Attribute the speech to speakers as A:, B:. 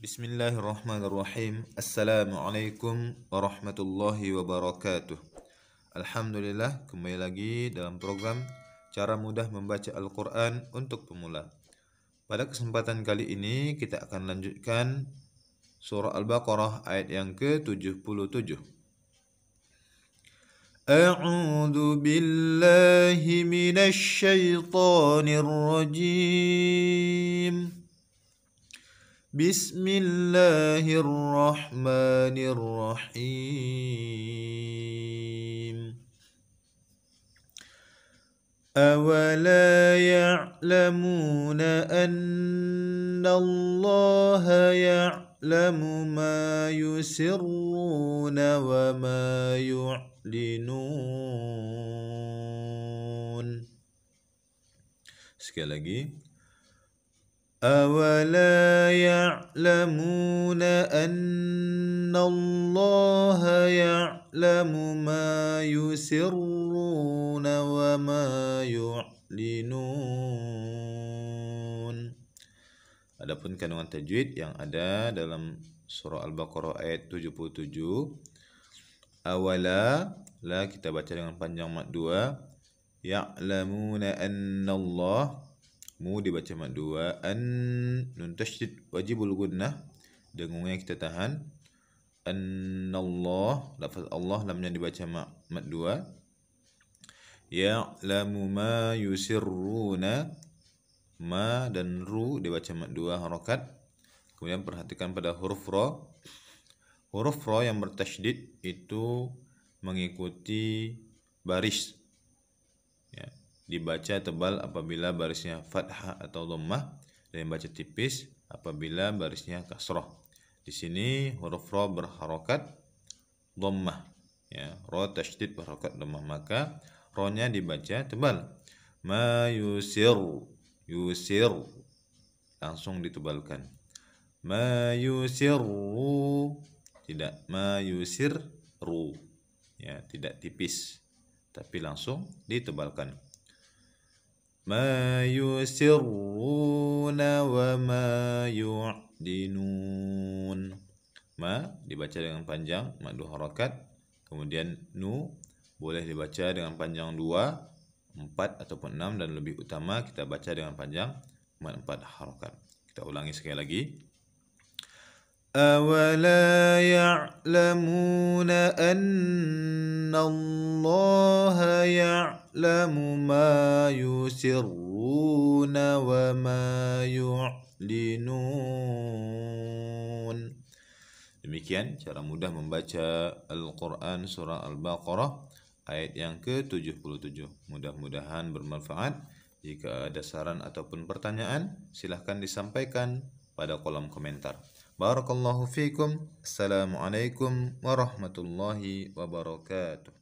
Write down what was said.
A: Bismillahirrahmanirrahim. Assalamualaikum warahmatullahi wabarakatuh. Alhamdulillah, kembali lagi dalam program Cara Mudah Membaca Al-Quran untuk Pemula. Pada kesempatan kali ini, kita akan lanjutkan Surah Al-Baqarah ayat yang ke-77. أعوذ بالله من الشيطان rajim. بسم الله الرحمن الرحيم أولا يعلمون أن الله يعلم ما يسرون وما يعلنون Sekali lagi أولا يعلمون أن الله يعلم ما يسرون وما يعلنون Adapun kandungan tajwid yang ada dalam surah Al-Baqarah ayat 77 Awala la kita baca dengan panjang mat 2 Ya'lamuna anna Allah mu dibaca mat dua an nun tasydid wajibul gunnah dengungnya kita tahan annallah lafaz Allah lamnya dibaca mat, mat dua ya'lamu ma yusirruna ma dan ru dibaca mat dua harokat kemudian perhatikan pada huruf ro huruf ro yang bertasydid itu mengikuti baris ya dibaca tebal apabila barisnya fathah atau lemah dan dibaca tipis apabila barisnya kasroh. Di sini huruf ro berharokat dhammah. Ya, ro tasydid berharokat dhammah maka ro nya dibaca tebal. Ma yusir yusir langsung ditebalkan. Ma yusirru tidak ma yusirru ya tidak tipis tapi langsung ditebalkan. ما يسرون وما يعدنون ما dibaca dengan panjang mad dua harakat kemudian nu boleh dibaca dengan panjang dua empat ataupun enam dan lebih utama kita baca dengan panjang empat harakat kita ulangi sekali lagi أولا يعلمون أن الله يعلم ما يسرون وما يعلنون Demikian cara mudah membaca Al-Quran Surah Al-Baqarah ayat yang ke-77. Mudah-mudahan bermanfaat. Jika ada saran ataupun pertanyaan, silahkan disampaikan pada kolom komentar. بارك الله فيكم السلام عليكم ورحمة الله وبركاته